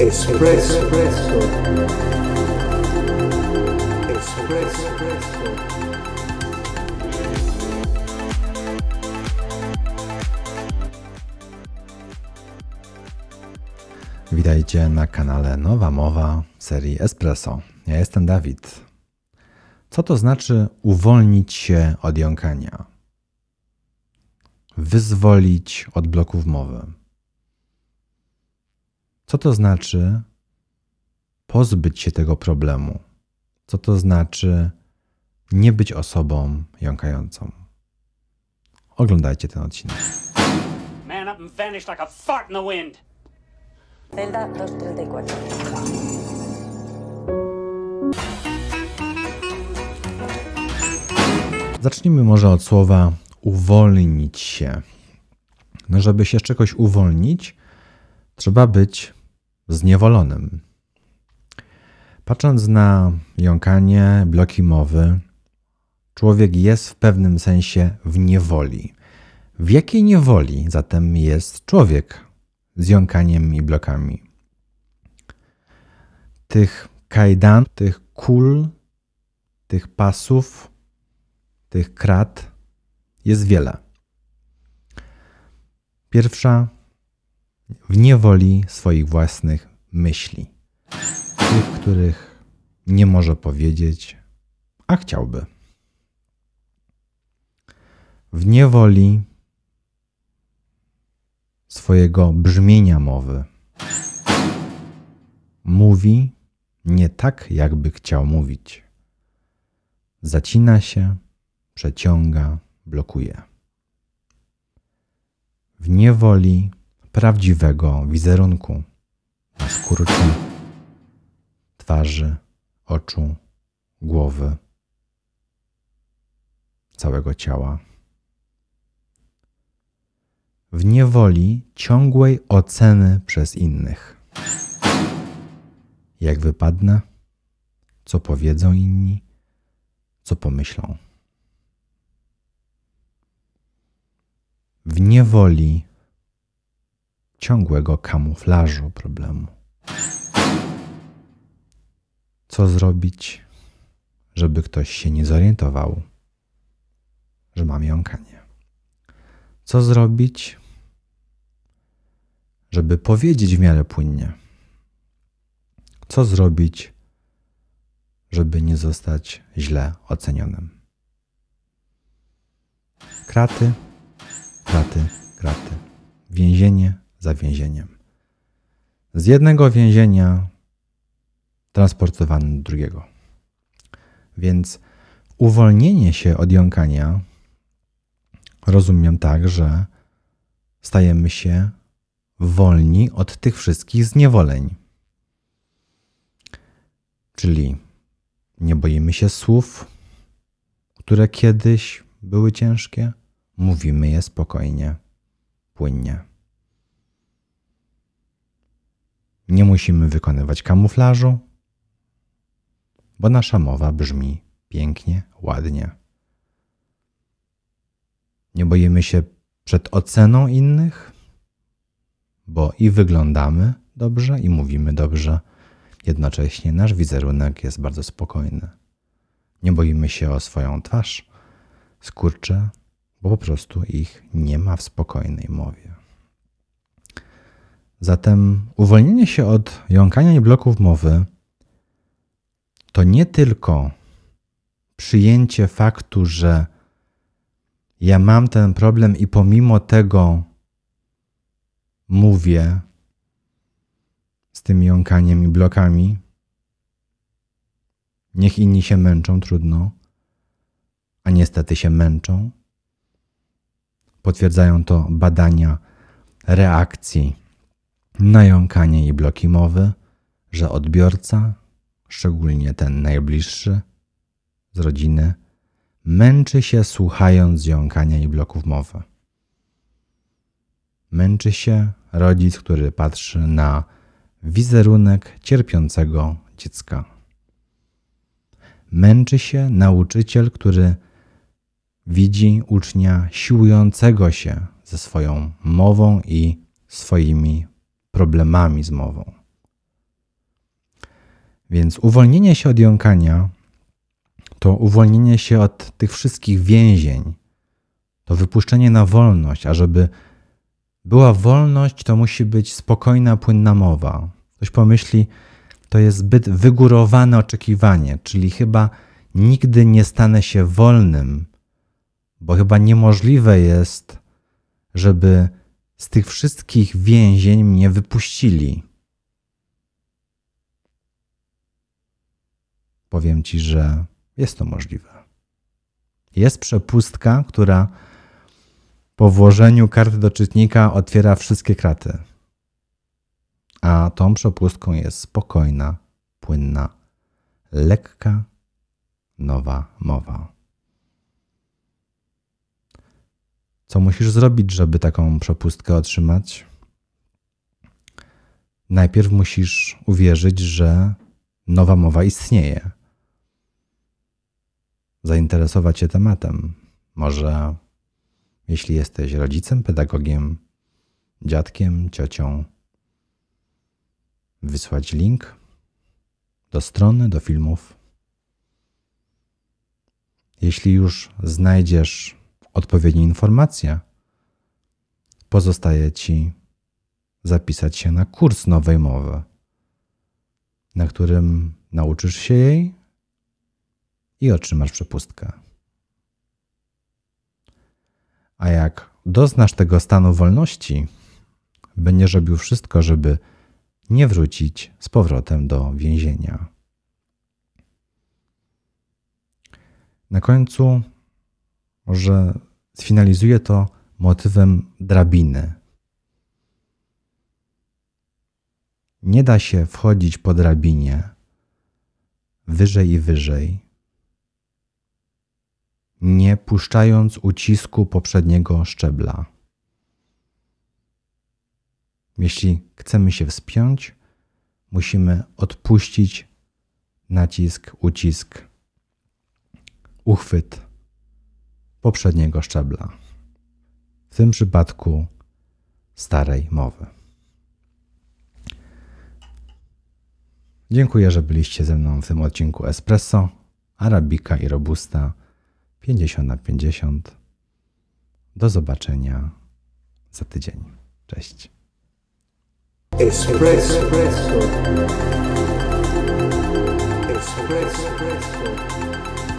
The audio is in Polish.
Espresso. Espresso. Witajcie na kanale Nowa Mowa serii Espresso. Ja jestem Dawid. Co to znaczy uwolnić się od jąkania? Wyzwolić od bloków mowy co to znaczy pozbyć się tego problemu? Co to znaczy nie być osobą jąkającą? Oglądajcie ten odcinek. Man up and vanish like a fart in the wind. Zacznijmy może od słowa uwolnić się. No, żeby się z czegoś uwolnić, trzeba być zniewolonym. Patrząc na jąkanie, bloki mowy, człowiek jest w pewnym sensie w niewoli. W jakiej niewoli zatem jest człowiek z jąkaniem i blokami? Tych kajdan, tych kul, tych pasów, tych krat jest wiele. Pierwsza w niewoli swoich własnych myśli, tych, których nie może powiedzieć, a chciałby. W niewoli swojego brzmienia mowy. Mówi nie tak, jakby chciał mówić. Zacina się, przeciąga, blokuje. W niewoli prawdziwego wizerunku na twarzy, oczu, głowy, całego ciała. W niewoli ciągłej oceny przez innych. Jak wypadnę, co powiedzą inni, co pomyślą. W niewoli ciągłego kamuflażu problemu. Co zrobić, żeby ktoś się nie zorientował, że mam jąkanie? Co zrobić, żeby powiedzieć w miarę płynnie? Co zrobić, żeby nie zostać źle ocenionym? Kraty, kraty, kraty. Więzienie, za więzieniem. Z jednego więzienia transportowany do drugiego. Więc uwolnienie się od jąkania rozumiem tak, że stajemy się wolni od tych wszystkich zniewoleń. Czyli nie boimy się słów, które kiedyś były ciężkie, mówimy je spokojnie, płynnie. Nie musimy wykonywać kamuflażu, bo nasza mowa brzmi pięknie, ładnie. Nie boimy się przed oceną innych, bo i wyglądamy dobrze, i mówimy dobrze. Jednocześnie nasz wizerunek jest bardzo spokojny. Nie boimy się o swoją twarz, skurcze, bo po prostu ich nie ma w spokojnej mowie. Zatem uwolnienie się od jąkania i bloków mowy to nie tylko przyjęcie faktu, że ja mam ten problem i pomimo tego mówię z tym jąkaniem i blokami. Niech inni się męczą, trudno, a niestety się męczą. Potwierdzają to badania reakcji nająkanie i bloki mowy, że odbiorca, szczególnie ten najbliższy, z rodziny, męczy się słuchając jąkania i bloków mowy. Męczy się rodzic, który patrzy na wizerunek cierpiącego dziecka. Męczy się nauczyciel, który widzi ucznia siłującego się ze swoją mową i swoimi problemami z mową. Więc uwolnienie się od jąkania to uwolnienie się od tych wszystkich więzień, to wypuszczenie na wolność, a żeby była wolność, to musi być spokojna, płynna mowa. Ktoś pomyśli, to jest zbyt wygórowane oczekiwanie, czyli chyba nigdy nie stanę się wolnym, bo chyba niemożliwe jest, żeby z tych wszystkich więzień mnie wypuścili. Powiem ci, że jest to możliwe. Jest przepustka, która po włożeniu karty do czytnika otwiera wszystkie kraty. A tą przepustką jest spokojna, płynna, lekka, nowa mowa. Co musisz zrobić, żeby taką przepustkę otrzymać? Najpierw musisz uwierzyć, że nowa mowa istnieje. Zainteresować się tematem. Może jeśli jesteś rodzicem, pedagogiem, dziadkiem, ciocią, wysłać link do strony, do filmów. Jeśli już znajdziesz odpowiednie informacje. Pozostaje ci zapisać się na kurs nowej mowy, na którym nauczysz się jej i otrzymasz przepustkę. A jak doznasz tego stanu wolności, będziesz robił wszystko, żeby nie wrócić z powrotem do więzienia. Na końcu może Sfinalizuje to motywem drabiny. Nie da się wchodzić po drabinie wyżej i wyżej, nie puszczając ucisku poprzedniego szczebla. Jeśli chcemy się wspiąć, musimy odpuścić nacisk, ucisk, uchwyt poprzedniego szczebla. W tym przypadku starej mowy. Dziękuję, że byliście ze mną w tym odcinku Espresso, Arabika i Robusta 50 na 50. Do zobaczenia za tydzień. Cześć. Espresso. Espresso. Espresso.